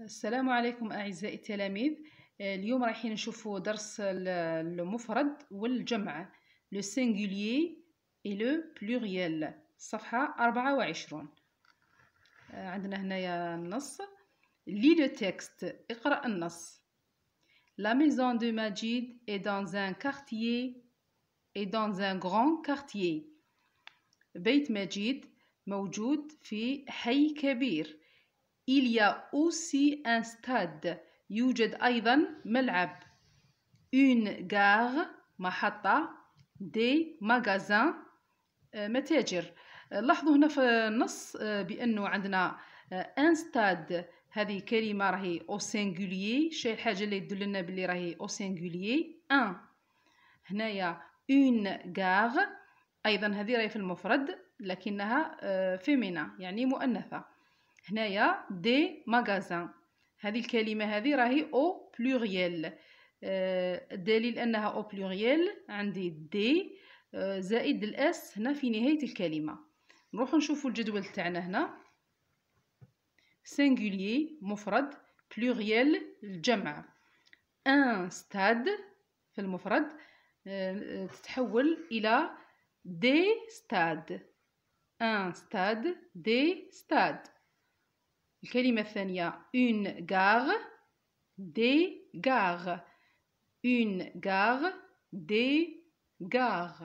السلام عليكم أعزائي التلاميذ آه، اليوم رايحين نشوفوا درس المفرد والجمع لو سينغوليي اي لو بلوريال صفحة 24 آه، عندنا هنايا النص لي لو تيكست اقرأ النص لا ميزون دو ماجيد اي دون زان كارتيي اي دون زان غران كارتيي بيت مجيد موجود في حي كبير Il y a aussi un stade. يوجد أيضا ملعب. Une gare محطة. Des magasins متاجر. لاحظوا هنا في النص بأنه عندنا ان ستاد هذه كلمة راهي أو سينغوليي شي الحاجة اللي تدلنا بلي راهي أو سينغوليي أن هنايا اون غاغ أيضا هذه راهي في المفرد لكنها فيمينا يعني مؤنثة هنايا دي ماغازان هذه الكلمه هذه راهي او بلوريال الدليل انها او بلوريال عندي دي آه، زائد الاس هنا في نهايه الكلمه نروحو نشوفو الجدول تاعنا هنا سينغولير مفرد بلوريال الجمع ان ستاد في المفرد آه، آه، تتحول الى دي ستاد ان ستاد دي ستاد une gare des gares une gare des gares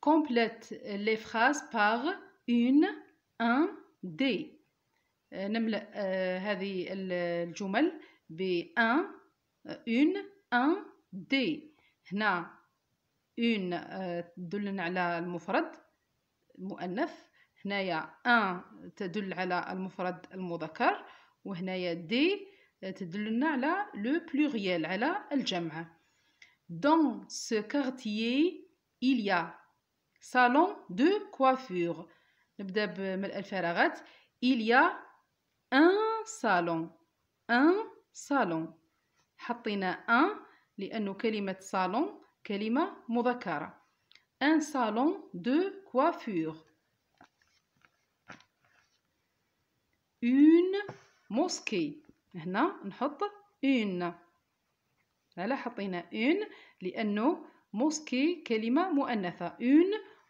complète les phrases par une un des نملأ هذه الجمل ب un euh, une un des هنا une دلنا على المفرد المؤنث هنايا ان تدل على المفرد المذكر وهنايا دي تدلنا على لو بلوريال على الجمع دون سو كارتيي il y a salon de coiffure. نبدا بملء الفراغات. Il y a un salon. Un salon. حطينا un لأنه كلمة salon كلمة مذكرة. Un salon de coiffure Une موسكي هنا نحط اون هلا حطينا اون لانه موسكي كلمه مؤنثه اون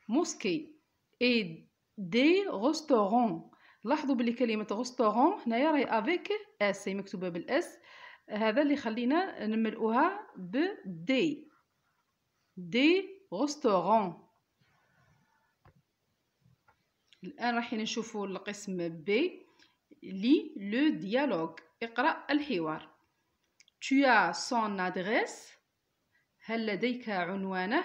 موسكي اي دي ريستورون لاحظوا بلي كلمه ريستورون هنايا راهي افيك اس هي مكتوبه بالاس هذا اللي خلينا نملؤها ب دي دي الآن راحين نشوفوا القسم بي لي لو ديالوغ اقرأ الحوار tu as son adresse هل لديك عنوانه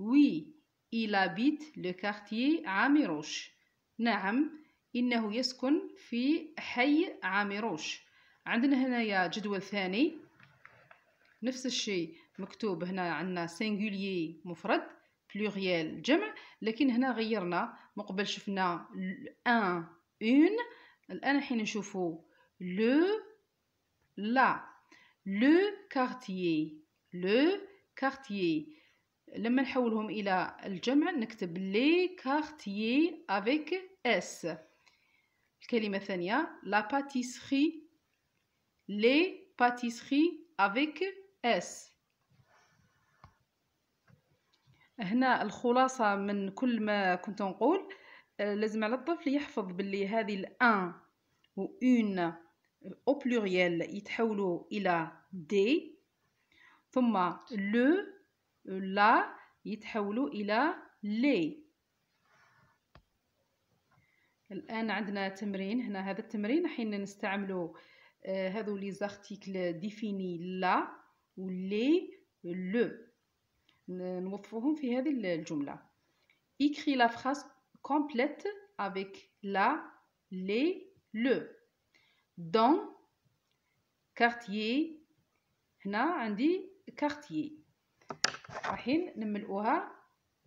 oui il habite le quartier عامروش نعم إنه يسكن في حي عامروش عندنا هنايا جدول ثاني نفس الشيء مكتوب هنا عندنا سينغوليي مفرد بلوريال جمع لكن هنا غيرنا مقبل شفنا ان اون الان حين نشوفو لو لا لو كارتيي لو كارتيي لما نحولهم الى الجمع نكتب لي كارتيي افيك اس الكلمه الثانيه لا باتيسري لي باتيسري افيك اس هنا الخلاصة من كل ما كنت نقول آه، لازم على الطفل يحفظ باللي هذه الان و اون او بلوريال يتحولوا الى دي ثم لو لا يتحولوا الى لي الان عندنا تمرين هنا هذا التمرين حين نستعملوا آه، هذو لي زارتيكل ديفيني لا و لي لو نوظفوهم في هذه الجملة إكري لا فراس كومبليت افيك لا لي لو دون كارتيي هنا عندي كارتيي رايحين نملؤها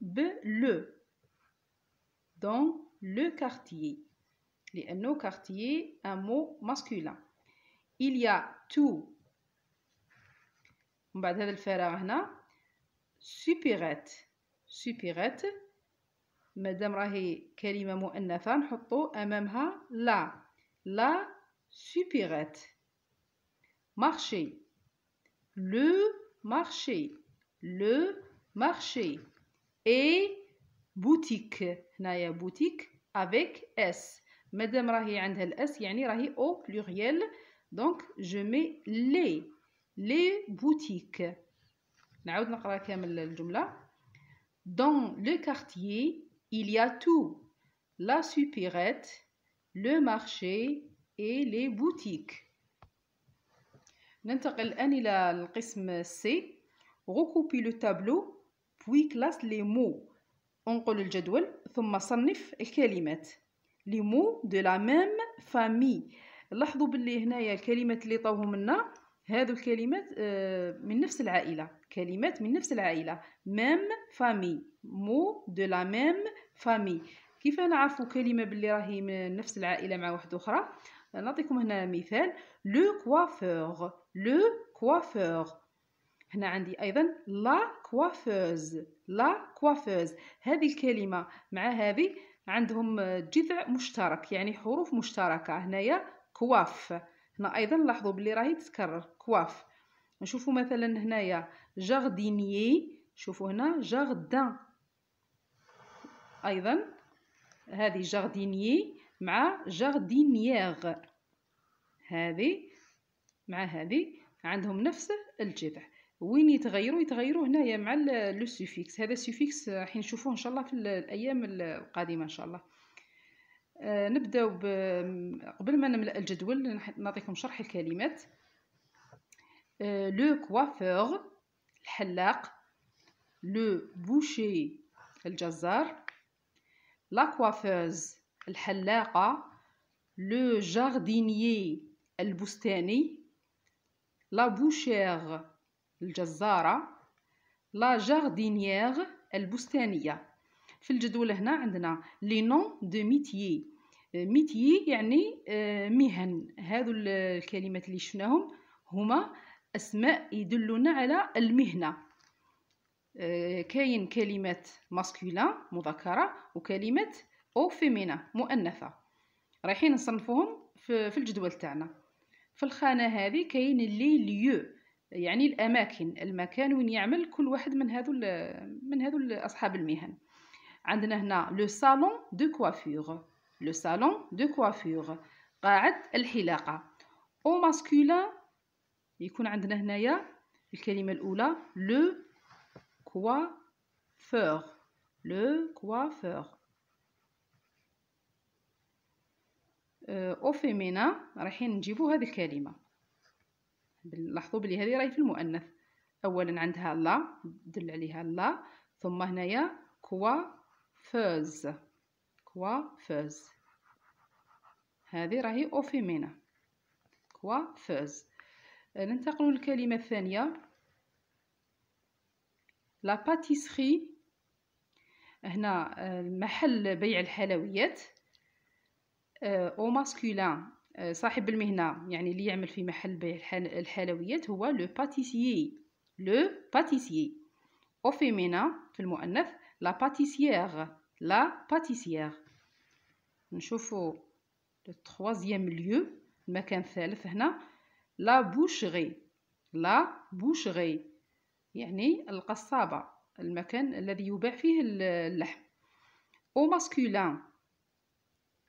ب لو دون لو كارتيي لانه كارتيي ان مو ماسكولين إليا تو a tout من بعد هذا الفراغ هنا سوبيرات سوبيرات مادام راهي كلمه مؤنثه نحطو امامها لا لا سوبيرات مارشي لو مارشي لو مارشي اي بوتيك هنايا بوتيك افيك اس مادام راهي عندها الاس يعني راهي او بلوريال دونك جو مي لي لي بوتيك نعاود نقرا كامل الجمله دون لو كارتيي il y a tout la supérette le marché et les boutiques ننتقل الان الى القسم سي ركوبي لو تابلو puis classe les mots انقل الجدول ثم صنف الكلمات لي مو دو لا ميم فامي لاحظوا باللي هنايا الكلمات اللي طاوهم لنا هادو الكلمات آه، من نفس العائله كلمات من نفس العائله ميم فامي مو دو لا ميم فامي كيف نعرفوا كلمه باللي راهي من نفس العائله مع واحده اخرى نعطيكم هنا مثال لو كوافور لو كوافور هنا عندي ايضا لا كوافوز لا كوافوز هذه الكلمه مع هذه عندهم جذع مشترك يعني حروف مشتركه هنايا كواف هنا ايضا لاحظوا بلي راهي تتكرر كواف نشوفوا مثلا هنايا جاردينيي شوفوا هنا جاردان ايضا هذه جاردينيي مع جاردينييغ هذه مع هذه عندهم نفس الجذع وين يتغيروا يتغيروا هنايا مع لو سوفيكس هذا سوفيكس راح نشوفوه ان شاء الله في الايام القادمه ان شاء الله آه، نبداو قبل ما نملا الجدول نعطيكم شرح الكلمات آه، لو كوافور الحلاق لو بوشي الجزار لا كوافوز الحلاقه لو جاردينيي البستاني لا بوشيغ الجزاره لا جاردينيير البستانيه في الجدول هنا عندنا لي نون دو ميتيي آه، ميتيي يعني آه، مهن هادو الكلمات اللي شفناهم هما اسماء يدلونا على المهنه آه، كاين كلمات ماسكولا مذكره وكلمات او فيمينا مؤنثه رايحين نصنفوهم في الجدول تاعنا في الخانه هذه كاين لي ليو يعني الاماكن المكان وين يعمل كل واحد من هذو من هذو اصحاب المهن عندنا هنا لو صالون دو كوافور لو صالون دو كوافور قاعة الحلاقة او ماسكولين يكون عندنا هنايا الكلمة الأولى لو كوافور لو كوافور او فيمينا رايحين نجيبو هذه الكلمة لاحظوا بلي هذه راهي في المؤنث اولا عندها لا دل عليها لا ثم هنايا كوا فوز كوا فوز هذه راهي أوفيمينا كوا فوز آه، ننتقل للكلمة الثانية لا باتيسري هنا آه، محل بيع الحلويات او آه، ماسكولان صاحب المهنة يعني اللي يعمل في محل بيع الحلويات هو لو باتيسيي لو باتيسيي أو فيمينا في المؤنث لا باتيسيير La pâtissière, chauffons le troisième lieu, le troisième endroit la boucherie, la boucherie, c'est-à-dire le pâtissier, le endroit le lait. Au masculin,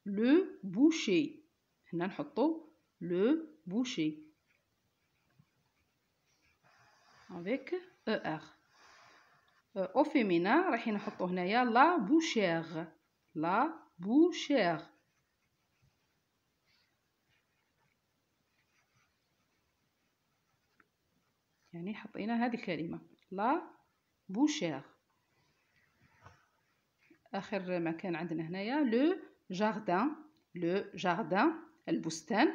le boucher, on le le boucher, avec « er ». او فيمينان راح نحطو هنايا لا بوشيغ لا بوشيغ يعني حطينا هذه الكلمه لا بوشيغ اخر مكان عندنا هنايا لو جاردان لو جاردان البستان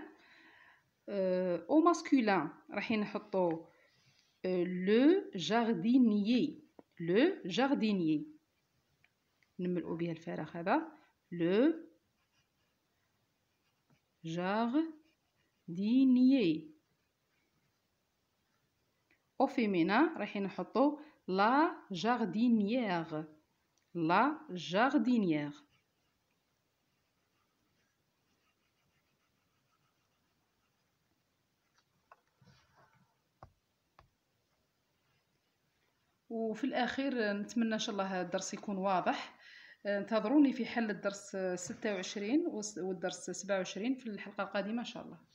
او ماسكولين راح نحطو آه، لو جاردينيي لو جاردينيي نملؤ بها الفراغ هذا لو جاردينيي او فيمينا رايحين نحطو لا جاردينيير لا جاردينيير وفي الاخير نتمنى ان شاء الله الدرس يكون واضح آه، انتظروني في حل الدرس 26 والدرس 27 في الحلقه القادمه ان شاء الله